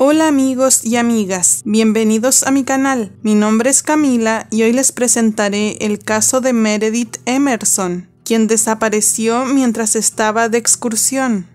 Hola amigos y amigas, bienvenidos a mi canal. Mi nombre es Camila y hoy les presentaré el caso de Meredith Emerson, quien desapareció mientras estaba de excursión.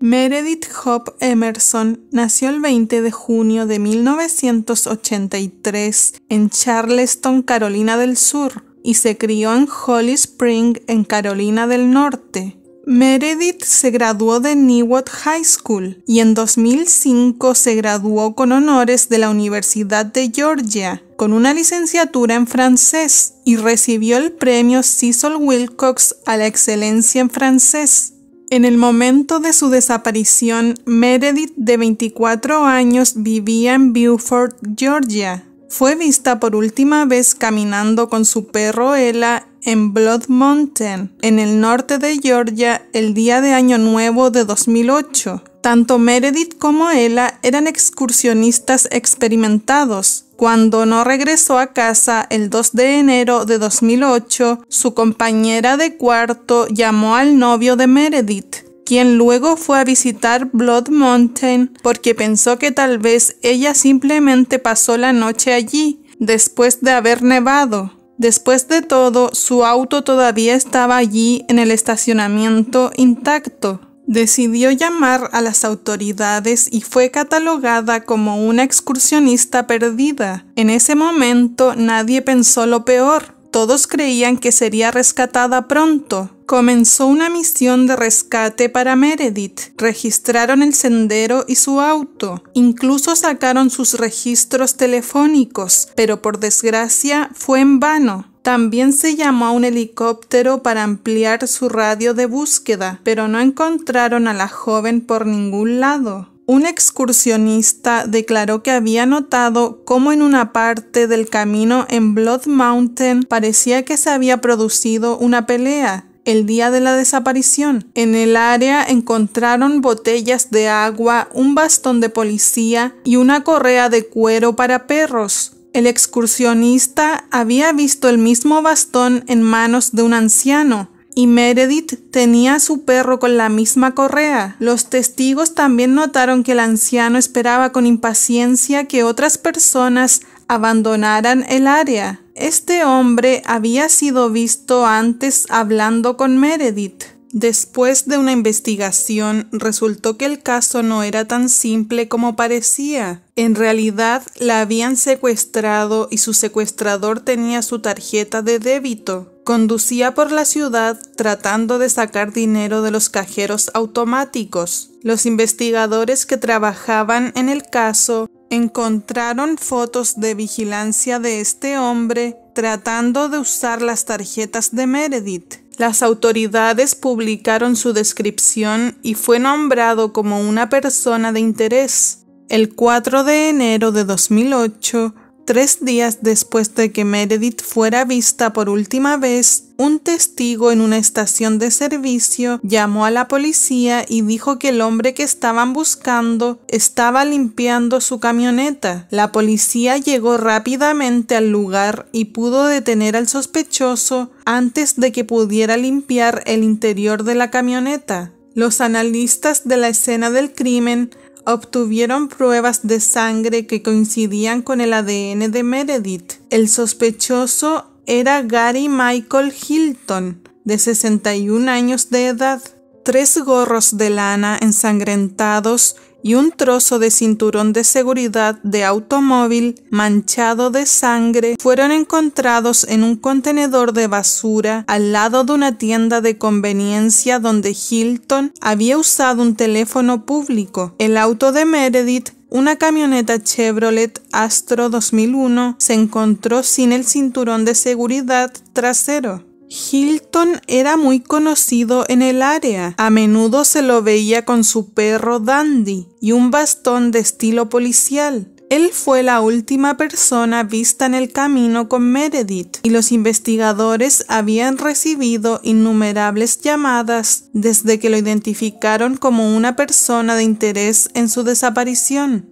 Meredith Hope Emerson nació el 20 de junio de 1983 en Charleston, Carolina del Sur, y se crió en Holly Spring, en Carolina del Norte. Meredith se graduó de Newark High School y en 2005 se graduó con honores de la Universidad de Georgia con una licenciatura en francés y recibió el premio Cecil Wilcox a la excelencia en francés. En el momento de su desaparición, Meredith, de 24 años, vivía en Beaufort, Georgia. Fue vista por última vez caminando con su perro Ella en Blood Mountain, en el norte de Georgia, el día de Año Nuevo de 2008. Tanto Meredith como Ella eran excursionistas experimentados. Cuando no regresó a casa el 2 de enero de 2008, su compañera de cuarto llamó al novio de Meredith, quien luego fue a visitar Blood Mountain porque pensó que tal vez ella simplemente pasó la noche allí, después de haber nevado. Después de todo, su auto todavía estaba allí en el estacionamiento intacto. Decidió llamar a las autoridades y fue catalogada como una excursionista perdida. En ese momento nadie pensó lo peor. Todos creían que sería rescatada pronto. Comenzó una misión de rescate para Meredith. Registraron el sendero y su auto. Incluso sacaron sus registros telefónicos, pero por desgracia fue en vano. También se llamó a un helicóptero para ampliar su radio de búsqueda, pero no encontraron a la joven por ningún lado. Un excursionista declaró que había notado cómo en una parte del camino en Blood Mountain parecía que se había producido una pelea el día de la desaparición. En el área encontraron botellas de agua, un bastón de policía y una correa de cuero para perros. El excursionista había visto el mismo bastón en manos de un anciano, y Meredith tenía a su perro con la misma correa. Los testigos también notaron que el anciano esperaba con impaciencia que otras personas abandonaran el área. Este hombre había sido visto antes hablando con Meredith. Después de una investigación, resultó que el caso no era tan simple como parecía. En realidad, la habían secuestrado y su secuestrador tenía su tarjeta de débito. Conducía por la ciudad tratando de sacar dinero de los cajeros automáticos. Los investigadores que trabajaban en el caso encontraron fotos de vigilancia de este hombre tratando de usar las tarjetas de Meredith. Las autoridades publicaron su descripción y fue nombrado como una persona de interés. El 4 de enero de 2008, tres días después de que Meredith fuera vista por última vez, un testigo en una estación de servicio llamó a la policía y dijo que el hombre que estaban buscando estaba limpiando su camioneta. La policía llegó rápidamente al lugar y pudo detener al sospechoso antes de que pudiera limpiar el interior de la camioneta. Los analistas de la escena del crimen obtuvieron pruebas de sangre que coincidían con el ADN de Meredith. El sospechoso era Gary Michael Hilton, de 61 años de edad. Tres gorros de lana ensangrentados y un trozo de cinturón de seguridad de automóvil manchado de sangre fueron encontrados en un contenedor de basura al lado de una tienda de conveniencia donde Hilton había usado un teléfono público. El auto de Meredith una camioneta Chevrolet Astro 2001 se encontró sin el cinturón de seguridad trasero. Hilton era muy conocido en el área. A menudo se lo veía con su perro Dandy y un bastón de estilo policial. Él fue la última persona vista en el camino con Meredith y los investigadores habían recibido innumerables llamadas desde que lo identificaron como una persona de interés en su desaparición.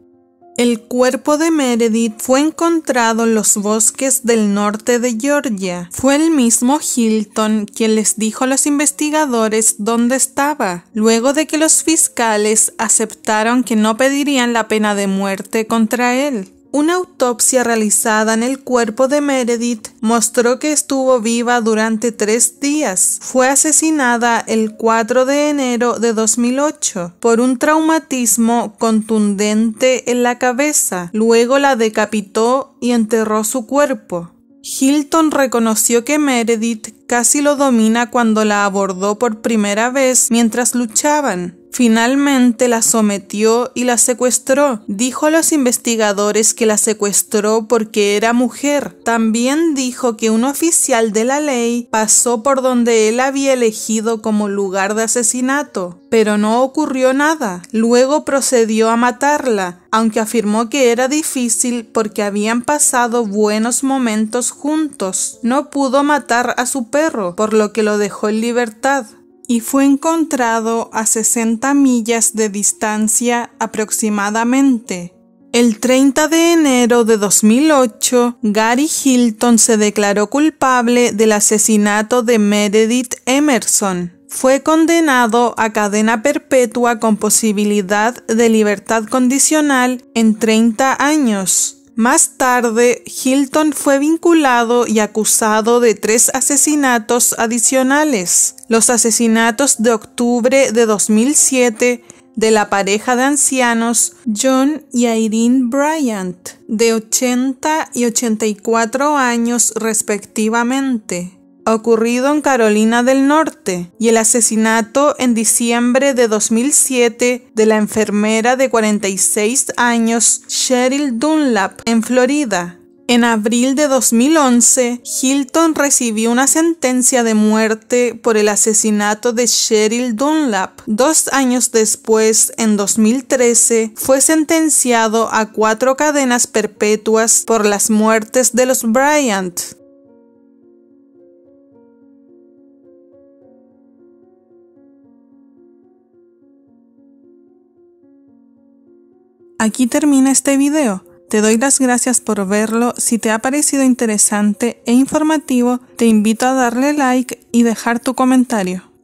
El cuerpo de Meredith fue encontrado en los bosques del norte de Georgia. Fue el mismo Hilton quien les dijo a los investigadores dónde estaba, luego de que los fiscales aceptaron que no pedirían la pena de muerte contra él. Una autopsia realizada en el cuerpo de Meredith mostró que estuvo viva durante tres días. Fue asesinada el 4 de enero de 2008 por un traumatismo contundente en la cabeza. Luego la decapitó y enterró su cuerpo. Hilton reconoció que Meredith casi lo domina cuando la abordó por primera vez mientras luchaban. Finalmente la sometió y la secuestró. Dijo a los investigadores que la secuestró porque era mujer. También dijo que un oficial de la ley pasó por donde él había elegido como lugar de asesinato. Pero no ocurrió nada. Luego procedió a matarla, aunque afirmó que era difícil porque habían pasado buenos momentos juntos. No pudo matar a su perro, por lo que lo dejó en libertad y fue encontrado a 60 millas de distancia aproximadamente. El 30 de enero de 2008, Gary Hilton se declaró culpable del asesinato de Meredith Emerson. Fue condenado a cadena perpetua con posibilidad de libertad condicional en 30 años. Más tarde, Hilton fue vinculado y acusado de tres asesinatos adicionales, los asesinatos de octubre de 2007 de la pareja de ancianos John y Irene Bryant, de 80 y 84 años respectivamente, ocurrido en Carolina del Norte y el asesinato en diciembre de 2007 de la enfermera de 46 años Cheryl Dunlap en Florida. En abril de 2011, Hilton recibió una sentencia de muerte por el asesinato de Cheryl Dunlap. Dos años después, en 2013, fue sentenciado a cuatro cadenas perpetuas por las muertes de los Bryant. Aquí termina este video. Te doy las gracias por verlo. Si te ha parecido interesante e informativo, te invito a darle like y dejar tu comentario.